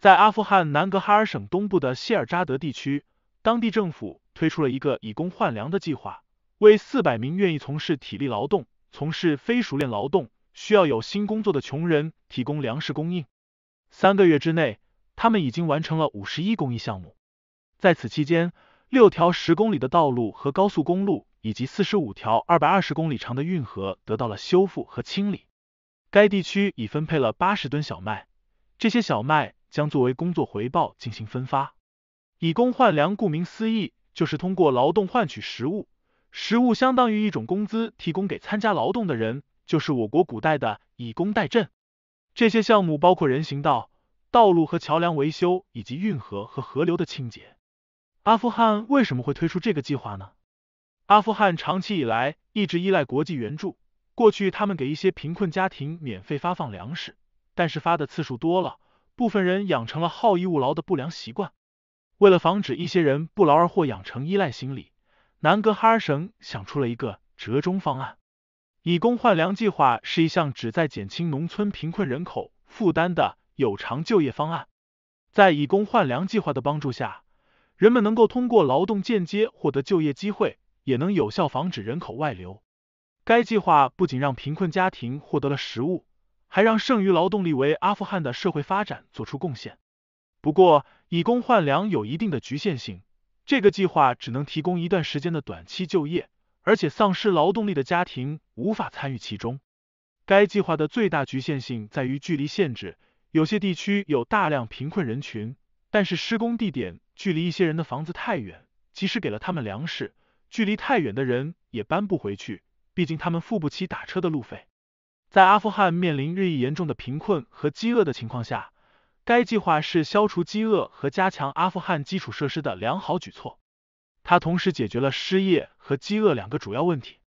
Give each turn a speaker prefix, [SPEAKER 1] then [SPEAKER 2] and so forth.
[SPEAKER 1] 在阿富汗南格哈尔省东部的谢尔扎德地区，当地政府推出了一个以工换粮的计划，为四百名愿意从事体力劳动、从事非熟练劳动、需要有新工作的穷人提供粮食供应。三个月之内，他们已经完成了五十一公益项目。在此期间，六条十公里的道路和高速公路，以及四十五条二百二十公里长的运河得到了修复和清理。该地区已分配了八十吨小麦，这些小麦。将作为工作回报进行分发，以工换粮，顾名思义就是通过劳动换取食物，食物相当于一种工资，提供给参加劳动的人，就是我国古代的以工代赈。这些项目包括人行道、道路和桥梁维修，以及运河和河流的清洁。阿富汗为什么会推出这个计划呢？阿富汗长期以来一直依赖国际援助，过去他们给一些贫困家庭免费发放粮食，但是发的次数多了。部分人养成了好逸恶劳的不良习惯，为了防止一些人不劳而获养成依赖心理，南格哈尔省想出了一个折中方案——以工换粮计划是一项旨在减轻农村贫困人口负担的有偿就业方案。在以工换粮计划的帮助下，人们能够通过劳动间接获得就业机会，也能有效防止人口外流。该计划不仅让贫困家庭获得了食物。还让剩余劳动力为阿富汗的社会发展做出贡献。不过，以工换粮有一定的局限性，这个计划只能提供一段时间的短期就业，而且丧失劳动力的家庭无法参与其中。该计划的最大局限性在于距离限制，有些地区有大量贫困人群，但是施工地点距离一些人的房子太远，即使给了他们粮食，距离太远的人也搬不回去，毕竟他们付不起打车的路费。在阿富汗面临日益严重的贫困和饥饿的情况下，该计划是消除饥饿和加强阿富汗基础设施的良好举措。它同时解决了失业和饥饿两个主要问题。